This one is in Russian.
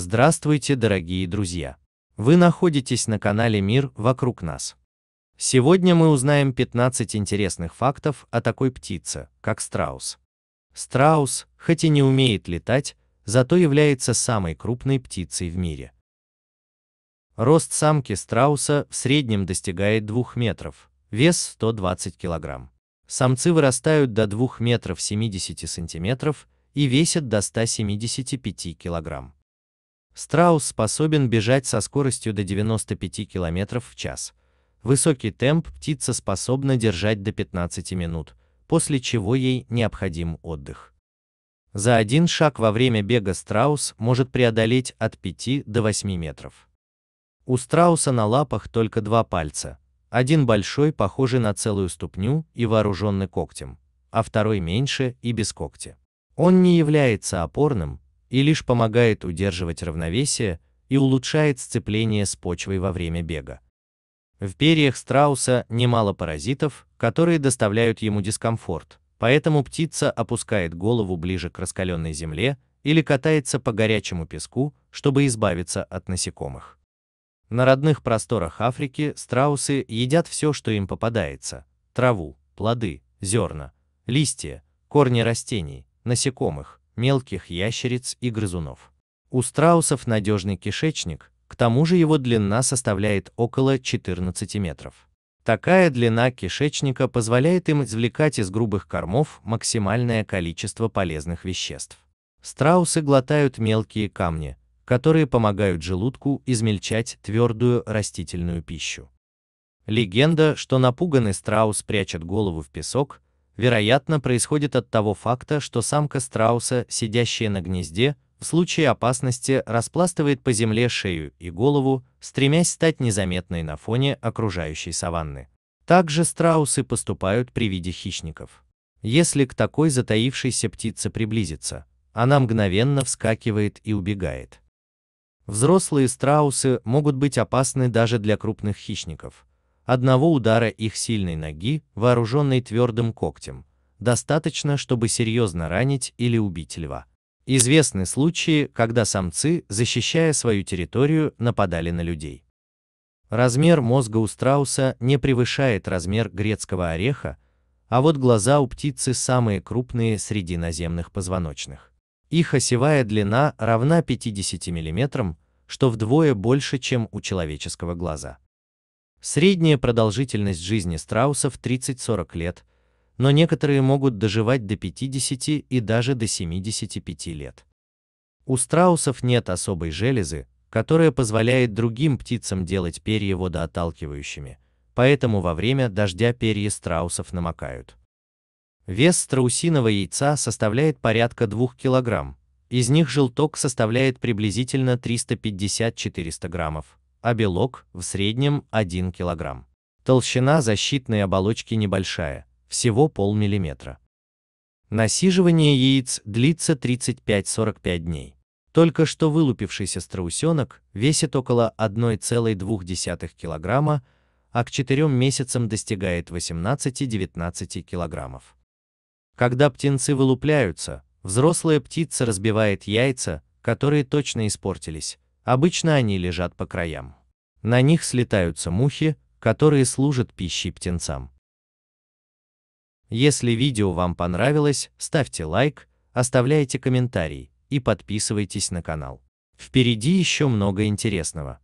Здравствуйте, дорогие друзья! Вы находитесь на канале Мир вокруг нас. Сегодня мы узнаем 15 интересных фактов о такой птице, как страус. Страус, хоть и не умеет летать, зато является самой крупной птицей в мире. Рост самки страуса в среднем достигает 2 метров, вес 120 килограмм. Самцы вырастают до 2 метров 70 сантиметров и весят до 175 килограмм. Страус способен бежать со скоростью до 95 км в час. Высокий темп птица способна держать до 15 минут, после чего ей необходим отдых. За один шаг во время бега страус может преодолеть от 5 до 8 метров. У страуса на лапах только два пальца, один большой, похожий на целую ступню и вооруженный когтем, а второй меньше и без когтя. Он не является опорным, и лишь помогает удерживать равновесие и улучшает сцепление с почвой во время бега. В перьях страуса немало паразитов, которые доставляют ему дискомфорт, поэтому птица опускает голову ближе к раскаленной земле или катается по горячему песку, чтобы избавиться от насекомых. На родных просторах Африки страусы едят все, что им попадается – траву, плоды, зерна, листья, корни растений, насекомых, мелких ящериц и грызунов. У страусов надежный кишечник, к тому же его длина составляет около 14 метров. Такая длина кишечника позволяет им извлекать из грубых кормов максимальное количество полезных веществ. Страусы глотают мелкие камни, которые помогают желудку измельчать твердую растительную пищу. Легенда, что напуганный страус прячет голову в песок, вероятно, происходит от того факта, что самка страуса, сидящая на гнезде, в случае опасности распластывает по земле шею и голову, стремясь стать незаметной на фоне окружающей саванны. Также страусы поступают при виде хищников. Если к такой затаившейся птице приблизиться, она мгновенно вскакивает и убегает. Взрослые страусы могут быть опасны даже для крупных хищников, Одного удара их сильной ноги, вооруженной твердым когтем, достаточно, чтобы серьезно ранить или убить льва. Известны случаи, когда самцы, защищая свою территорию, нападали на людей. Размер мозга у страуса не превышает размер грецкого ореха, а вот глаза у птицы самые крупные среди наземных позвоночных. Их осевая длина равна 50 мм, что вдвое больше, чем у человеческого глаза. Средняя продолжительность жизни страусов 30-40 лет, но некоторые могут доживать до 50 и даже до 75 лет. У страусов нет особой железы, которая позволяет другим птицам делать перья водоотталкивающими, поэтому во время дождя перья страусов намокают. Вес страусиного яйца составляет порядка 2 кг, из них желток составляет приблизительно 350-400 граммов а белок в среднем 1 кг. Толщина защитной оболочки небольшая, всего полмиллиметра. Насиживание яиц длится 35-45 дней. Только что вылупившийся страусенок весит около 1,2 кг, а к 4 месяцам достигает 18-19 кг. Когда птенцы вылупляются, взрослая птица разбивает яйца, которые точно испортились, Обычно они лежат по краям. На них слетаются мухи, которые служат пищей птенцам. Если видео вам понравилось, ставьте лайк, оставляйте комментарий и подписывайтесь на канал. Впереди еще много интересного.